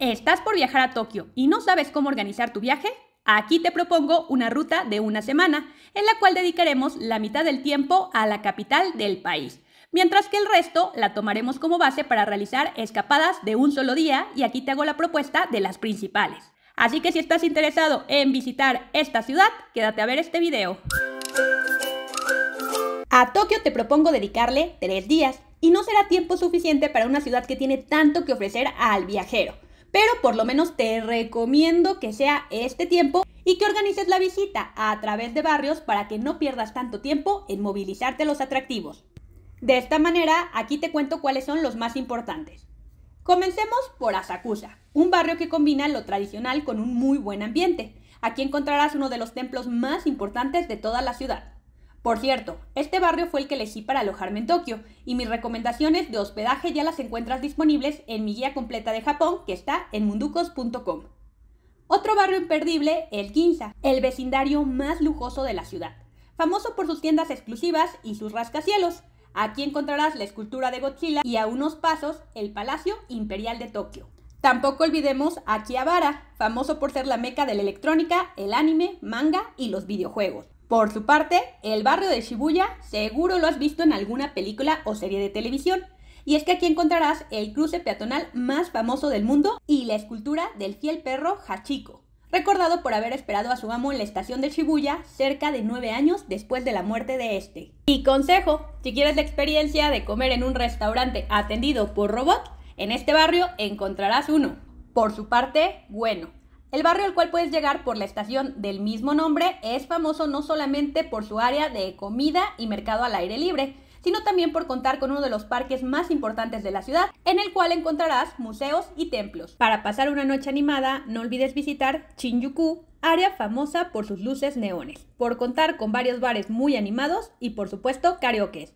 ¿Estás por viajar a Tokio y no sabes cómo organizar tu viaje? Aquí te propongo una ruta de una semana, en la cual dedicaremos la mitad del tiempo a la capital del país, mientras que el resto la tomaremos como base para realizar escapadas de un solo día y aquí te hago la propuesta de las principales. Así que si estás interesado en visitar esta ciudad, quédate a ver este video. A Tokio te propongo dedicarle tres días y no será tiempo suficiente para una ciudad que tiene tanto que ofrecer al viajero pero por lo menos te recomiendo que sea este tiempo y que organices la visita a través de barrios para que no pierdas tanto tiempo en movilizarte los atractivos. De esta manera, aquí te cuento cuáles son los más importantes. Comencemos por Asakusa, un barrio que combina lo tradicional con un muy buen ambiente. Aquí encontrarás uno de los templos más importantes de toda la ciudad, por cierto, este barrio fue el que elegí para alojarme en Tokio, y mis recomendaciones de hospedaje ya las encuentras disponibles en mi guía completa de Japón, que está en munducos.com. Otro barrio imperdible, el Ginza, el vecindario más lujoso de la ciudad, famoso por sus tiendas exclusivas y sus rascacielos. Aquí encontrarás la escultura de Godzilla y a unos pasos el Palacio Imperial de Tokio. Tampoco olvidemos a Akihabara, famoso por ser la meca de la electrónica, el anime, manga y los videojuegos. Por su parte, el barrio de Shibuya seguro lo has visto en alguna película o serie de televisión. Y es que aquí encontrarás el cruce peatonal más famoso del mundo y la escultura del fiel perro Hachiko, recordado por haber esperado a su amo en la estación de Shibuya cerca de nueve años después de la muerte de este. Y consejo, si quieres la experiencia de comer en un restaurante atendido por robot, en este barrio encontrarás uno. Por su parte, bueno, el barrio al cual puedes llegar por la estación del mismo nombre es famoso no solamente por su área de comida y mercado al aire libre, sino también por contar con uno de los parques más importantes de la ciudad, en el cual encontrarás museos y templos. Para pasar una noche animada, no olvides visitar Shinjuku, área famosa por sus luces neones, por contar con varios bares muy animados y por supuesto karaoke.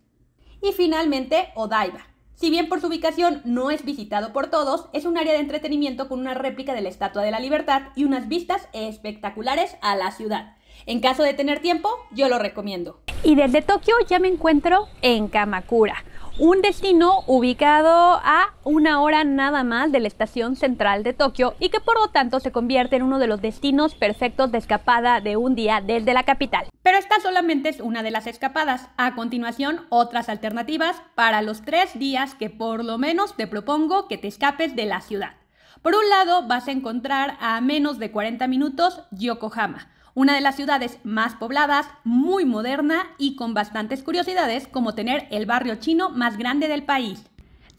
Y finalmente, Odaiba, si bien por su ubicación no es visitado por todos, es un área de entretenimiento con una réplica de la Estatua de la Libertad y unas vistas espectaculares a la ciudad. En caso de tener tiempo, yo lo recomiendo. Y desde Tokio ya me encuentro en Kamakura un destino ubicado a una hora nada más de la estación central de Tokio y que por lo tanto se convierte en uno de los destinos perfectos de escapada de un día desde la capital. Pero esta solamente es una de las escapadas. A continuación, otras alternativas para los tres días que por lo menos te propongo que te escapes de la ciudad. Por un lado, vas a encontrar a menos de 40 minutos Yokohama, una de las ciudades más pobladas, muy moderna y con bastantes curiosidades como tener el barrio chino más grande del país.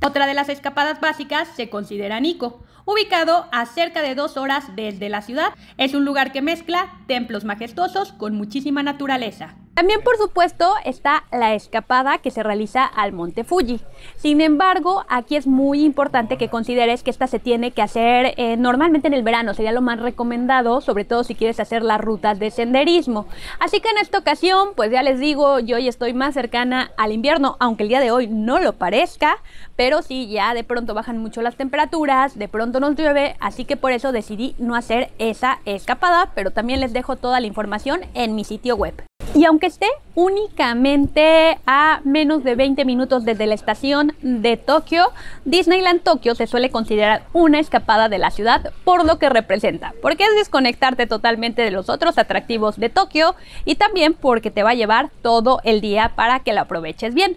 Otra de las escapadas básicas se considera Nico, ubicado a cerca de dos horas desde la ciudad. Es un lugar que mezcla templos majestuosos con muchísima naturaleza. También, por supuesto, está la escapada que se realiza al Monte Fuji. Sin embargo, aquí es muy importante que consideres que esta se tiene que hacer eh, normalmente en el verano, sería lo más recomendado, sobre todo si quieres hacer las rutas de senderismo. Así que en esta ocasión, pues ya les digo, yo hoy estoy más cercana al invierno, aunque el día de hoy no lo parezca, pero sí, ya de pronto bajan mucho las temperaturas, de pronto nos llueve, así que por eso decidí no hacer esa escapada, pero también les dejo toda la información en mi sitio web. Y aunque esté únicamente a menos de 20 minutos desde la estación de Tokio, Disneyland Tokio se suele considerar una escapada de la ciudad por lo que representa, porque es desconectarte totalmente de los otros atractivos de Tokio y también porque te va a llevar todo el día para que la aproveches bien.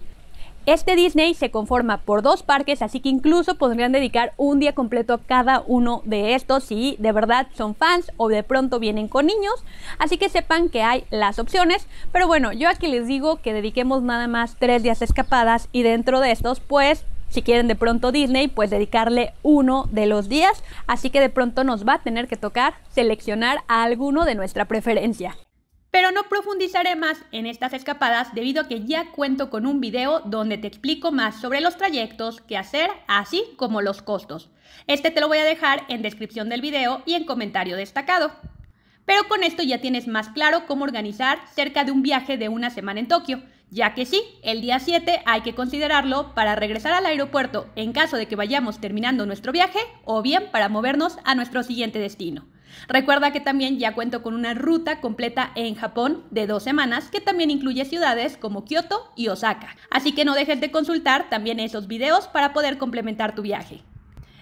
Este Disney se conforma por dos parques, así que incluso podrían dedicar un día completo a cada uno de estos si de verdad son fans o de pronto vienen con niños. Así que sepan que hay las opciones. Pero bueno, yo aquí les digo que dediquemos nada más tres días escapadas y dentro de estos pues si quieren de pronto Disney, pues dedicarle uno de los días. Así que de pronto nos va a tener que tocar seleccionar a alguno de nuestra preferencia. Pero no profundizaré más en estas escapadas debido a que ya cuento con un video donde te explico más sobre los trayectos, que hacer, así como los costos. Este te lo voy a dejar en descripción del video y en comentario destacado. Pero con esto ya tienes más claro cómo organizar cerca de un viaje de una semana en Tokio, ya que sí, el día 7 hay que considerarlo para regresar al aeropuerto en caso de que vayamos terminando nuestro viaje o bien para movernos a nuestro siguiente destino. Recuerda que también ya cuento con una ruta completa en Japón de dos semanas que también incluye ciudades como Kioto y Osaka. Así que no dejes de consultar también esos videos para poder complementar tu viaje.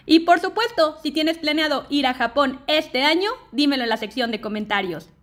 Y por supuesto, si tienes planeado ir a Japón este año, dímelo en la sección de comentarios.